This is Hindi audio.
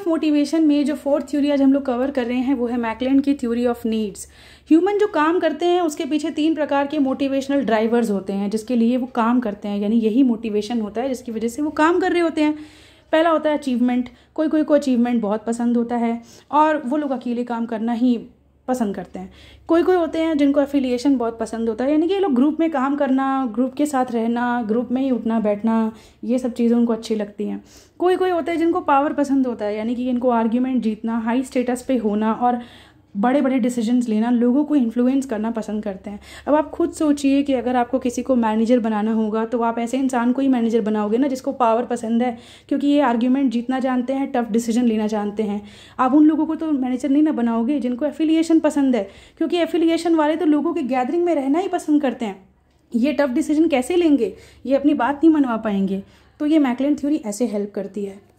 ऑफ मोटिवेशन में जो फोर्थ थ्योरी आज हम लोग कवर कर रहे हैं वो है मैकलैंड की थ्योरी ऑफ नीड्स ह्यूमन जो काम करते हैं उसके पीछे तीन प्रकार के मोटिवेशनल ड्राइवर्स होते हैं जिसके लिए वो काम करते हैं यानी यही मोटिवेशन होता है जिसकी वजह से वो काम कर रहे होते हैं पहला होता है अचीवमेंट कोई कोई को अचीवमेंट बहुत पसंद होता है और वो लोग अकेले काम करना ही पसंद करते हैं कोई कोई होते हैं जिनको एफिलिएशन बहुत पसंद होता है यानी कि ये लोग ग्रुप में काम करना ग्रुप के साथ रहना ग्रुप में ही उठना बैठना ये सब चीज़ें उनको अच्छी लगती हैं कोई कोई होते हैं जिनको पावर पसंद होता है यानी कि इनको आर्ग्यूमेंट जीतना हाई स्टेटस पे होना और बड़े बड़े डिसीजंस लेना लोगों को इन्फ्लुएंस करना पसंद करते हैं अब आप खुद सोचिए कि अगर आपको किसी को मैनेजर बनाना होगा तो आप ऐसे इंसान को ही मैनेजर बनाओगे ना जिसको पावर पसंद है क्योंकि ये आर्ग्यूमेंट जीतना जानते हैं टफ डिसीजन लेना जानते हैं आप उन लोगों को तो मैनेजर नहीं ना बनाओगे जिनको एफिलिएशन पसंद है क्योंकि एफिलिएशन वाले तो लोगों के गैदरिंग में रहना ही पसंद करते हैं ये टफ डिसीजन कैसे लेंगे ये अपनी बात नहीं मनवा पाएंगे तो ये मैकलिन थ्योरी ऐसे हेल्प करती है